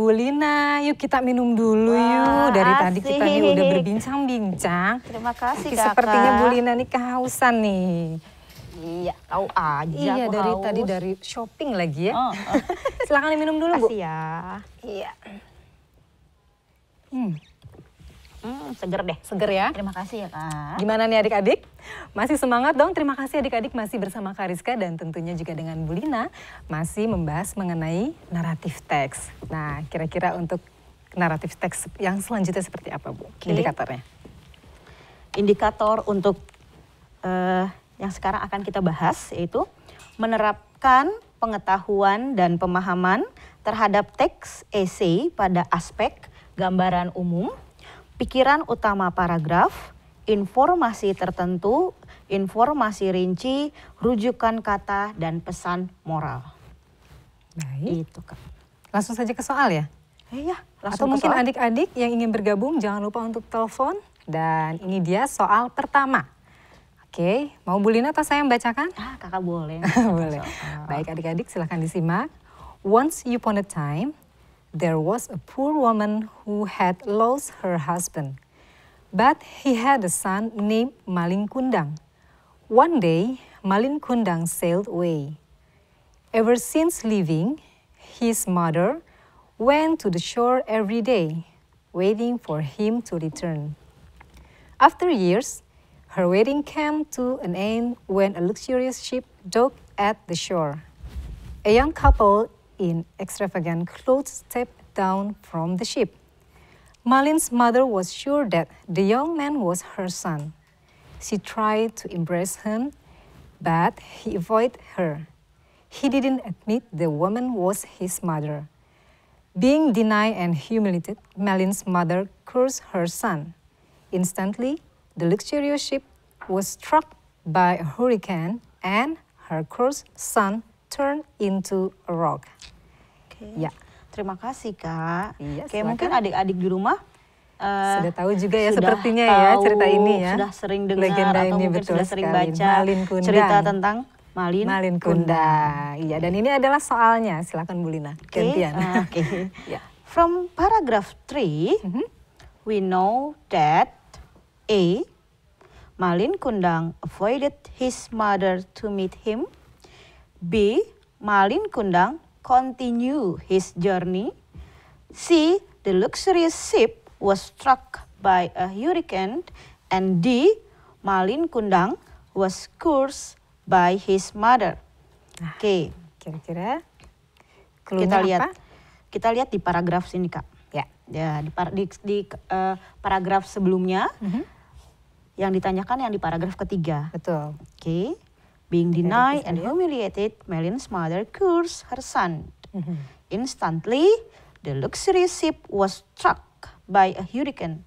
Bu Lina, yuk kita minum dulu Wah, yuk. Dari asik. tadi kita nih udah berbincang-bincang. Terima kasih kakak. Sepertinya Bu Lina nih kehausan nih. Iya, tahu aja Iya, aku dari tadi dari shopping lagi ya. Oh, oh. Silahkan diminum dulu, Bu. Kasih ya. Iya. Hmm. Hmm, seger deh. Seger ya. Terima kasih ya Kak. Gimana nih adik-adik? Masih semangat dong. Terima kasih adik-adik masih bersama Kariska dan tentunya juga dengan Bulina masih membahas mengenai naratif teks. Nah, kira-kira untuk naratif teks yang selanjutnya seperti apa Bu? Okay. Indikatornya. Indikator untuk uh, yang sekarang akan kita bahas yaitu menerapkan pengetahuan dan pemahaman terhadap teks esai pada aspek gambaran umum, pikiran utama paragraf, informasi tertentu, informasi rinci, rujukan kata, dan pesan moral. Baik. Itu, Kak. Langsung saja ke soal ya? Eh, iya, langsung Atau mungkin adik-adik yang ingin bergabung jangan lupa untuk telepon. Dan ini dia soal pertama. Oke, mau Bu Lina atau saya yang bacakan? Ah, kakak boleh. boleh. Baik adik-adik silahkan disimak. Once upon a time, there was a poor woman who had lost her husband, but he had a son named Malinkundang. One day, Malinkundang sailed away. Ever since leaving, his mother went to the shore every day, waiting for him to return. After years, her waiting came to an end when a luxurious ship docked at the shore. A young couple in extravagant clothes stepped down from the ship. Malin's mother was sure that the young man was her son. She tried to embrace him, but he avoided her. He didn't admit the woman was his mother. Being denied and humiliated, Malin's mother cursed her son. Instantly, the luxurious ship was struck by a hurricane and her cursed son turn into a rock. Okay. Ya. Terima kasih kak. Iya, mungkin adik-adik di rumah Uh, sudah tahu juga ya sepertinya ya tahu, ya cerita ini ya. Sudah sering dengar atau mungkin betul sudah sering sekali. baca Malin cerita tentang Malin, Malin Kundang. Iya, dan ini adalah soalnya. Silakan Bu Lina, Oke. Uh, okay. yeah. From paragraph 3, mm -hmm. we know that A. Malin Kundang avoided his mother to meet him. B. Malin Kundang continue his journey. C. The luxurious ship was struck by a hurricane. And D. Malin Kundang was cursed by his mother. Nah, Oke. Okay. Kira-kira kita lihat. Apa? Kita lihat di paragraf sini, Kak. Ya. Ya, di di, di uh, paragraf sebelumnya. Mm -hmm. Yang ditanyakan yang di paragraf ketiga. Betul. Oke. Okay. Being denied and ya? humiliated, Melin's mother cursed her son. Mm-hmm. Instantly, the luxury ship was struck by a hurricane.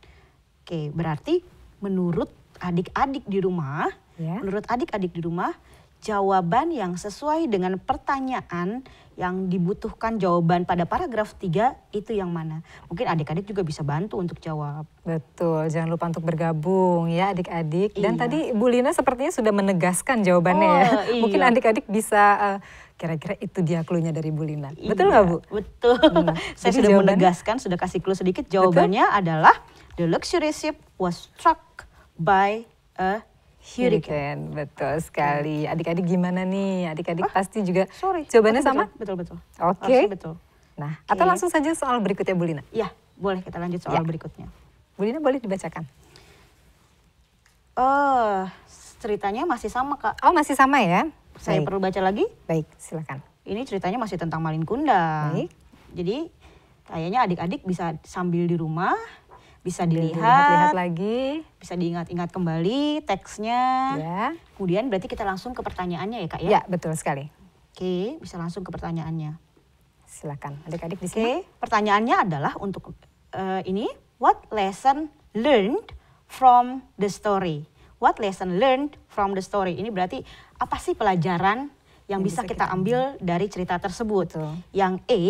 Oke, okay, berarti menurut adik-adik di rumah, yeah. menurut adik-adik di rumah, jawaban yang sesuai dengan pertanyaan yang dibutuhkan jawaban pada paragraf 3 itu yang mana. Mungkin adik-adik juga bisa bantu untuk jawab. Betul, jangan lupa untuk bergabung ya adik-adik. Dan iya. tadi Bu Lina sepertinya sudah menegaskan jawabannya ya. oh, ya. Iya. Mungkin adik-adik bisa uh, kira-kira itu dia klunya dari Bu Lina. Iya, betul nggak Bu? Betul. Hmm. Saya sudah jawabannya, menegaskan, sudah kasih clue sedikit. Jawabannya betul? adalah the luxury ship was struck by a Hurricane. Betul sekali. Adik-adik gimana nih? Adik-adik ah, pasti juga sorry. jawabannya betul, sama? Betul-betul. Oke. Okay. betul. Nah, okay. atau langsung saja soal berikutnya Bu Lina? Iya, boleh kita lanjut soal ya. berikutnya. Bu Lina boleh dibacakan. Oh, ceritanya masih sama Kak. Oh, masih sama ya? Saya Baik. perlu baca lagi? Baik, silakan. Ini ceritanya masih tentang Malin Kundang. Baik. Jadi, kayaknya adik-adik bisa sambil di rumah bisa dilihat, dilihat lagi, bisa diingat-ingat kembali teksnya. Ya. Kemudian berarti kita langsung ke pertanyaannya ya kak ya? Ya betul sekali. Oke, bisa langsung ke pertanyaannya. Silakan adik-adik di sini. Oke, pertanyaannya adalah untuk uh, ini, what lesson learned from the story? What lesson learned from the story? Ini berarti apa sih pelajaran yang, yang bisa, bisa kita, kita ambil dari cerita tersebut? Betul. Yang A,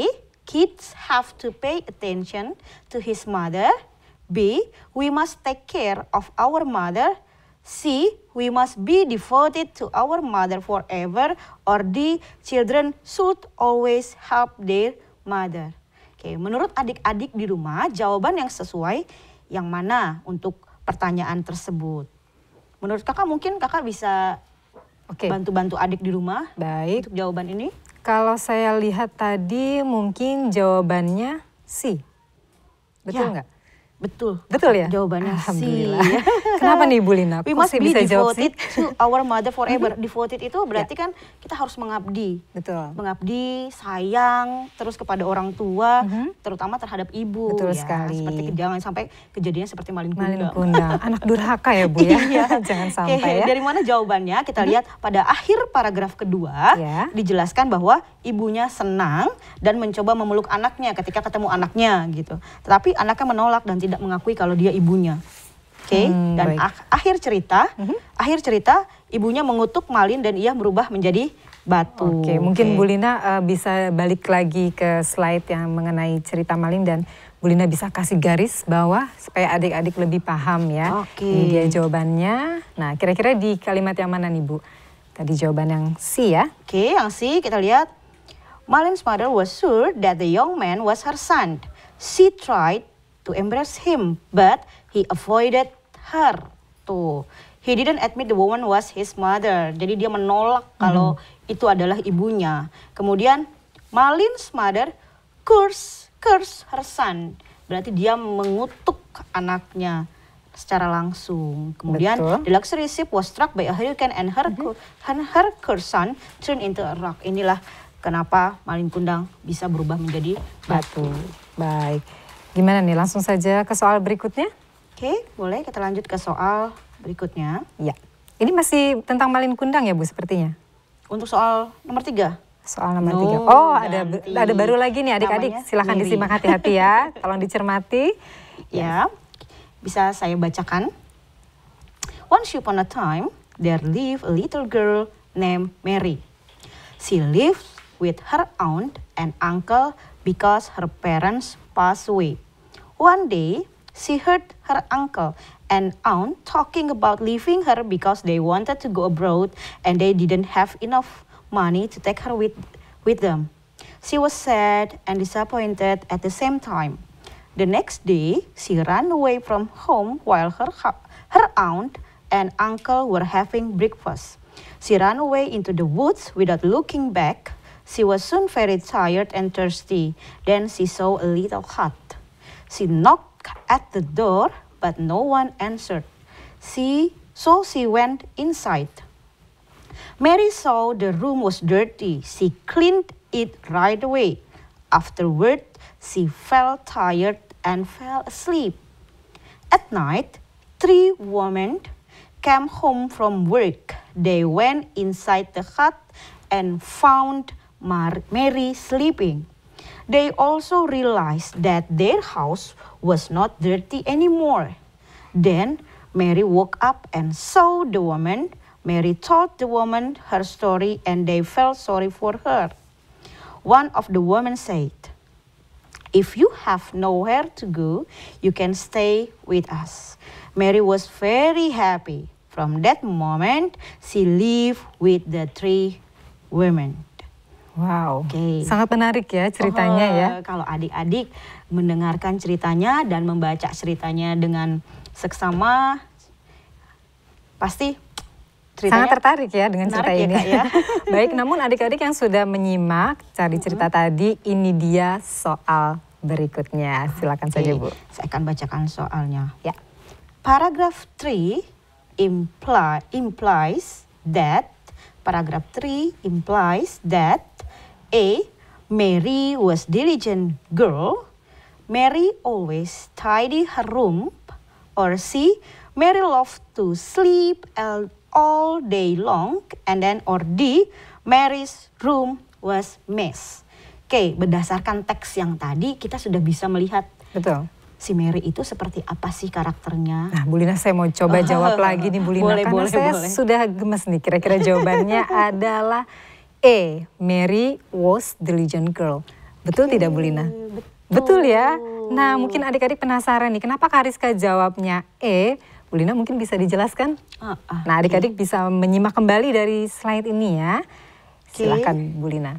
kids have to pay attention to his mother B. We must take care of our mother. C. We must be devoted to our mother forever. Or D. Children should always help their mother. Oke, menurut adik-adik di rumah, jawaban yang sesuai yang mana untuk pertanyaan tersebut? Menurut kakak mungkin kakak bisa bantu-bantu adik di rumah Baik. untuk jawaban ini? Kalau saya lihat tadi mungkin jawabannya C. Betul ya. nggak? Betul. Betul ya? Jawabannya Alhamdulillah. sih. Kenapa nih ibu Lina? We Kok must bisa devoted to our mother forever. devoted itu ya. berarti yeah. kan kita harus mengabdi. Betul. Mengabdi, sayang, terus kepada orang tua, mm -hmm. terutama terhadap ibu. Betul ya, sekali. Seperti jangan sampai kejadiannya seperti maling kundang. Maling kundang. Anak durhaka ya Bu ya? iya. jangan sampai okay. ya. Dari mana jawabannya? Kita mhm. lihat pada akhir paragraf kedua yeah. dijelaskan bahwa ibunya senang dan mencoba memeluk anaknya ketika ketemu anaknya gitu. Tetapi anaknya menolak dan tidak tidak mengakui kalau dia ibunya. Oke, okay? hmm, dan ak- akhir cerita, hmm. akhir cerita ibunya mengutuk Malin dan ia berubah menjadi batu. Oke, okay, mungkin okay. Bu uh, bisa balik lagi ke slide yang mengenai cerita Malin dan Bulina bisa kasih garis bawah supaya adik-adik lebih paham ya. Oke. Okay. Ini dia jawabannya. Nah, kira-kira di kalimat yang mana nih Bu? Tadi jawaban yang C ya. Oke, okay, yang C kita lihat. Malin's mother was sure that the young man was her son. She tried to embrace him, but he avoided her. Tuh, he didn't admit the woman was his mother. Jadi dia menolak mhm. kalau hmm. itu adalah ibunya. Kemudian Malin's mother curse curse her son. Berarti dia mengutuk anaknya secara langsung. Kemudian Betul. the luxury ship was struck by a hurricane and her mm -hmm. and her son turned into a rock. Inilah kenapa Malin Kundang bisa berubah menjadi batu. batu. Baik. Gimana nih, langsung saja ke soal berikutnya? Oke, boleh kita lanjut ke soal berikutnya. Ya, ini masih tentang malin kundang ya Bu sepertinya? Untuk soal nomor tiga? Soal nomor no, tiga. Oh, ada ada baru lagi nih adik-adik. Silahkan Miri. disimak hati-hati ya. Tolong dicermati. Ya, bisa saya bacakan. Once upon a time, there lived a little girl named Mary. She lived with her aunt and uncle because her parents pass away. One day, she heard her uncle and aunt talking about leaving her because they wanted to go abroad and they didn't have enough money to take her with, with them. She was sad and disappointed at the same time. The next day, she ran away from home while her, her aunt and uncle were having breakfast. She ran away into the woods without looking back she was soon very tired and thirsty. Then she saw a little hut. She knocked at the door, but no one answered. She, so she went inside. Mary saw the room was dirty. She cleaned it right away. Afterward, she felt tired and fell asleep. At night, three women came home from work. They went inside the hut and found Mary sleeping. They also realized that their house was not dirty anymore. Then Mary woke up and saw the woman. Mary told the woman her story and they felt sorry for her. One of the women said, If you have nowhere to go, you can stay with us. Mary was very happy. From that moment, she lived with the three women. Wow, okay. sangat menarik ya ceritanya oh, ya. Kalau adik-adik mendengarkan ceritanya dan membaca ceritanya dengan seksama, pasti ceritanya sangat tertarik ya dengan cerita ya, ini. ya? Baik, namun adik-adik yang sudah menyimak cari cerita mm -hmm. tadi, ini dia soal berikutnya. Silakan okay. saja Bu. Saya akan bacakan soalnya. Ya. Paragraph 3 imply implies that paragraph 3 implies that A. Mary was diligent girl. Mary always tidy her room. Or C. Mary loved to sleep all day long. And then or D. Mary's room was mess. Oke, okay, berdasarkan teks yang tadi kita sudah bisa melihat Betul si Mary itu seperti apa sih karakternya? Nah, Bu Lina saya mau coba jawab oh, lagi nih Bu boleh, karena boleh, saya boleh. sudah gemes nih kira-kira jawabannya adalah E. Mary was diligent girl. Betul okay, tidak Bu Lina? Betul. betul ya. Nah mungkin adik-adik penasaran nih kenapa Kariska jawabnya E. Bu Lina mungkin bisa dijelaskan? Uh, uh, nah adik-adik okay. bisa menyimak kembali dari slide ini ya. Silahkan okay. Bu Lina.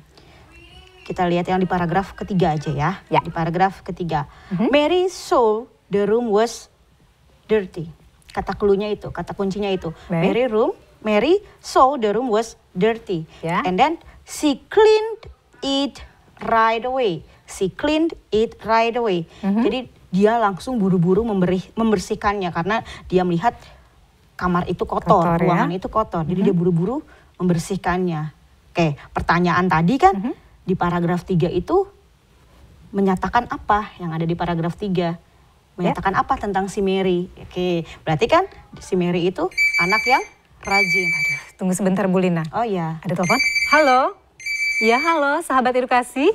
Kita lihat yang di paragraf ketiga aja ya. ya. Di paragraf ketiga. Uh mhm. -huh. Mary saw the room was dirty. Kata klunya itu, kata kuncinya itu. Mary, Mary room Mary so the room was dirty. Yeah. And then she cleaned it right away. She cleaned it right away. Mm -hmm. Jadi dia langsung buru-buru membersihkannya karena dia melihat kamar itu kotor, kotor ya. ruangan ya? itu kotor. Jadi mm -hmm. dia buru-buru membersihkannya. Oke, pertanyaan tadi kan mm -hmm. di paragraf 3 itu menyatakan apa yang ada di paragraf 3? Menyatakan yeah. apa tentang si Mary? Oke, berarti kan si Mary itu anak yang rajin. Aduh, tunggu sebentar Bu Lina. Oh iya. Ada telepon? Halo. Ya halo, sahabat edukasi.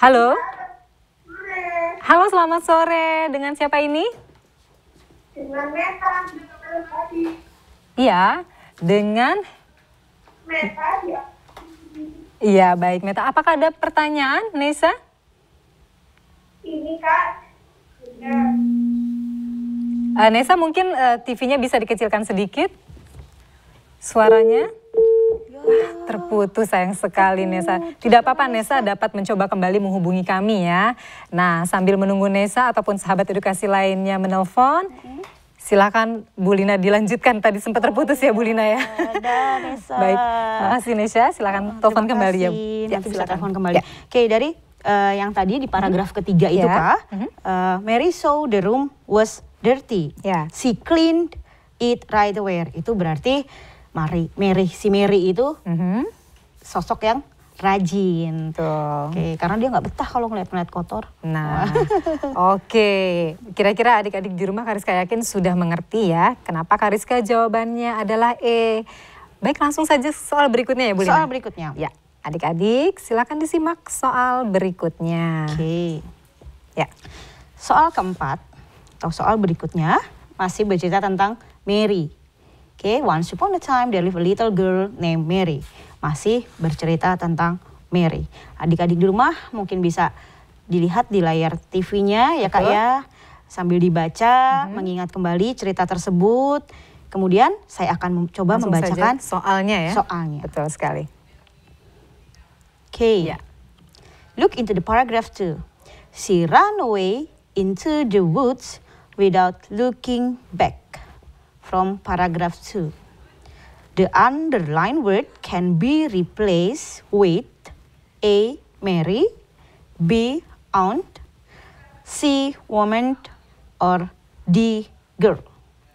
Halo. Halo, selamat sore. Dengan siapa ini? Dengan Meta. Iya, dengan Meta ya. Iya, baik Meta. Apakah ada pertanyaan, Nesa? Ini Kak. Ya. Hmm. Uh, eh, Nesa mungkin uh, eh, TV-nya bisa dikecilkan sedikit suaranya. Wah, terputus sayang sekali Nesa. Tidak apa-apa Nesa dapat mencoba kembali menghubungi kami ya. Nah sambil menunggu Nesa ataupun sahabat edukasi lainnya menelpon, silakan Bu Lina dilanjutkan. Tadi sempat terputus ya Bu Lina ya. Ada Baik, makasih Nesa. Silakan oh, telepon kembali ya. ya silakan. telepon kembali. Ya. Oke dari uh, yang tadi di paragraf -hmm. ketiga itu yeah. kah, mhm. uh, Mary saw the room was dirty. Yeah. She cleaned it right away. Itu berarti Mari, Mary si Mary itu mm -hmm. sosok yang rajin. Tuh. Oke, okay, karena dia nggak betah kalau ngeliat-ngeliat kotor. Nah, oke. Okay. Kira-kira adik-adik di rumah Kariska yakin sudah mengerti ya kenapa Kariska jawabannya adalah E. Baik, langsung saja soal berikutnya ya, Bu Lina. Soal berikutnya. Ya, adik-adik silakan disimak soal berikutnya. Oke. Okay. Ya. Soal keempat, soal berikutnya masih bercerita tentang Mary. Oke, okay, once upon a time there lived a little girl named Mary. Masih bercerita tentang Mary. Adik-adik di rumah mungkin bisa dilihat di layar TV-nya ya Kak ya sambil dibaca mm-hmm. mengingat kembali cerita tersebut. Kemudian saya akan coba membacakan soalnya ya. Soalnya. Betul sekali. Oke. Okay. Ya. Yeah. Look into the paragraph 2. She ran away into the woods without looking back from paragraph 2. The underlined word can be replaced with A. Mary, B. Aunt, C. Woman, or D. Girl.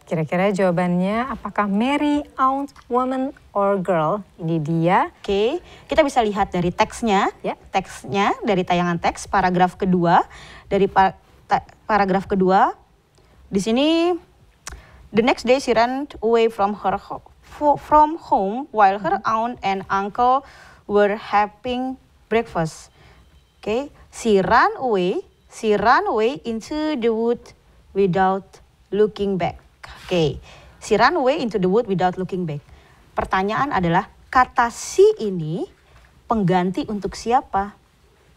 Kira-kira jawabannya apakah Mary, aunt, woman, or girl? Ini dia. Oke, okay. kita bisa lihat dari teksnya. Yeah. Teksnya dari tayangan teks paragraf kedua. Dari par paragraf kedua di sini the next day she ran away from her ho from home while her aunt and uncle were having breakfast. Okay, she ran away, she ran away into the wood without looking back. Okay, she ran away into the wood without looking back. Pertanyaan adalah kata si ini pengganti untuk siapa?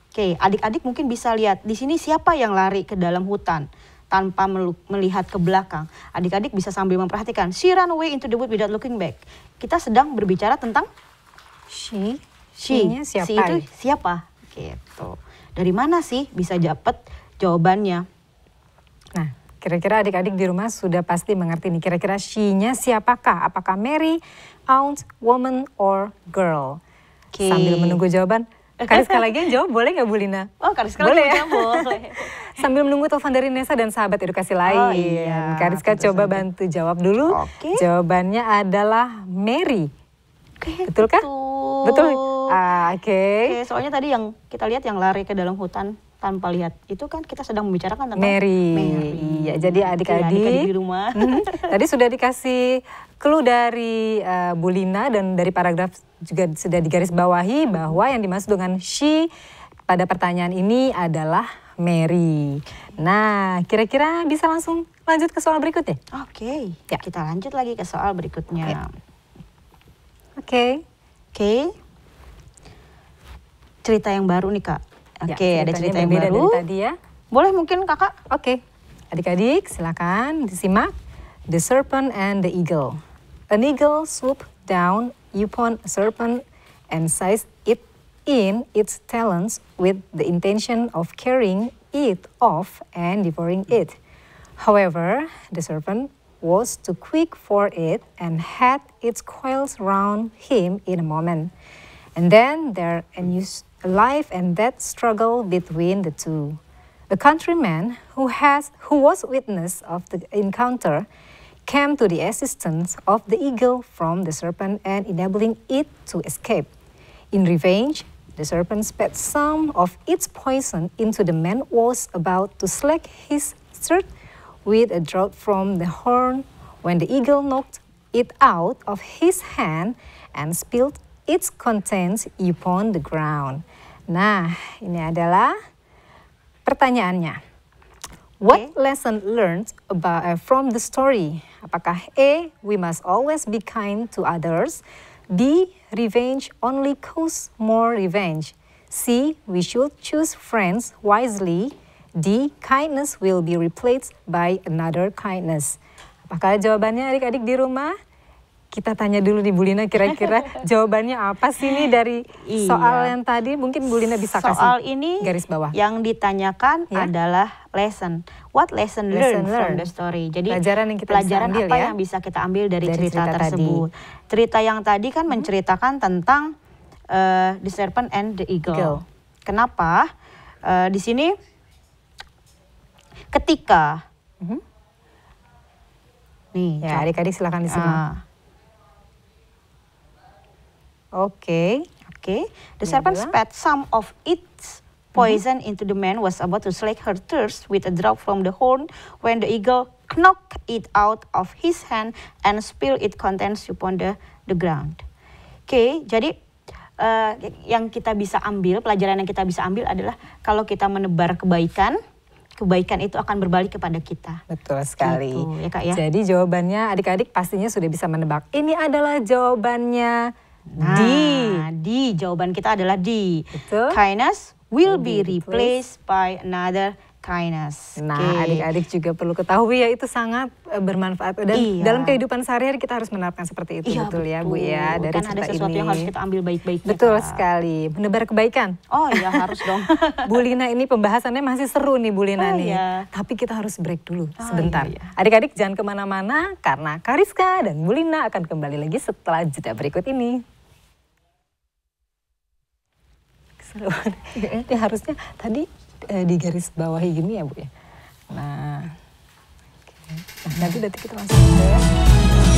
Oke, okay, adik-adik mungkin bisa lihat di sini siapa yang lari ke dalam hutan tanpa melihat ke belakang. Adik-adik bisa sambil memperhatikan. She ran away into the wood without looking back. Kita sedang berbicara tentang she. She, siapa? she itu ya? siapa? Gitu. Dari mana sih bisa dapat jawabannya? Nah, kira-kira adik-adik di rumah sudah pasti mengerti nih. Kira-kira she-nya siapakah? Apakah Mary, aunt, woman, or girl? Okay. Sambil menunggu jawaban, Kariska lagi yang jawab boleh nggak Bu Lina? Oh Kariska boleh ya? boleh. Sambil menunggu telepon dari Nesa dan sahabat edukasi oh, lain. Oh, iya. Kariska Tentu coba bantu jawab dulu. Okay. Jawabannya adalah Mary. Okay, betul kah? Betul. betul. Ah, Oke. Okay. Okay, soalnya tadi yang kita lihat yang lari ke dalam hutan tanpa lihat itu kan kita sedang membicarakan tentang Mary. Mary. Iya, jadi iya, adik-adik ya, di rumah. Hmm, tadi sudah dikasih clue dari uh, Bu Lina dan dari paragraf juga sudah digaris bawahi bahwa yang dimaksud dengan she pada pertanyaan ini adalah Mary. Nah, kira-kira bisa langsung lanjut ke soal berikutnya? Oke. Okay. Ya. Kita lanjut lagi ke soal berikutnya. Ya. Oke. Okay. Oke. Okay. Cerita yang baru nih, Kak. Ya, Oke, ya, ada cerita yang baru. Dari tadi ya. Boleh mungkin kakak? Oke, adik-adik silakan disimak. The Serpent and the Eagle. An eagle swooped down upon a serpent and sized it in its talons with the intention of carrying it off and devouring it. However, the serpent was too quick for it and had its coils round him in a moment. And then their a life and death struggle between the two. The countryman who, has, who was witness of the encounter came to the assistance of the eagle from the serpent and enabling it to escape. In revenge, the serpent spat some of its poison into the man who was about to slack his shirt with a draught from the horn when the eagle knocked it out of his hand and spilled its contents upon the ground. Nah, ini adalah pertanyaannya. What okay. lesson learned about, uh, eh, from the story? Apakah A. We must always be kind to others. B. Revenge only cause more revenge. C. We should choose friends wisely. D. Kindness will be replaced by another kindness. Apakah jawabannya adik-adik di rumah? kita tanya dulu di Bulina kira-kira jawabannya apa sih nih dari iya. soal yang tadi mungkin Bulina bisa soal kasih soal ini garis bawah yang ditanyakan ya? adalah lesson what lesson, lesson learned learn. from the story jadi pelajaran yang kita pelajaran ambil, apa ya? yang bisa kita ambil dari, dari cerita, cerita tersebut tadi. cerita yang tadi kan hmm. menceritakan tentang uh, the serpent and the eagle, eagle. kenapa uh, di sini ketika hmm. nih ya adik-adik silakan disebelah uh, Okay. Okay. The serpent spat some of its mhm. poison mm -hmm. into the man was about to slake her thirst with a drop from the horn when the eagle knocked it out of his hand and spilled its contents upon the the ground. Oke, okay, jadi uh, yang kita bisa ambil, pelajaran yang kita bisa ambil adalah kalau kita menebar kebaikan, kebaikan itu akan berbalik kepada kita. Betul sekali. Gitu, ya, Kak, ya? Jadi jawabannya adik-adik pastinya sudah bisa menebak. Ini adalah jawabannya Nah, di. Di. Jawaban kita adalah di. Betul. Kindness will be replaced by another kindness. Nah, adik-adik okay. juga perlu ketahui ya itu sangat eh, bermanfaat dan iya. dalam kehidupan sehari-hari kita harus menerapkan seperti itu iya, betul, betul ya Bu ya dari kan ada sesuatu ini. yang harus kita ambil baik-baik. Ya, betul kan? sekali. Menebar kebaikan. Oh iya harus dong. Bu Lina ini pembahasannya masih seru nih Bu Lina oh, nih. Iya. Tapi kita harus break dulu oh, sebentar. Iya, iya. Adik-adik iya. jangan kemana-mana karena Kariska dan Bu Lina akan kembali lagi setelah jeda berikut ini. Keseruan. harusnya tadi Eh, di garis bawah gini ya Bu ya. Nah, okay. nah nanti nanti kita langsung ya.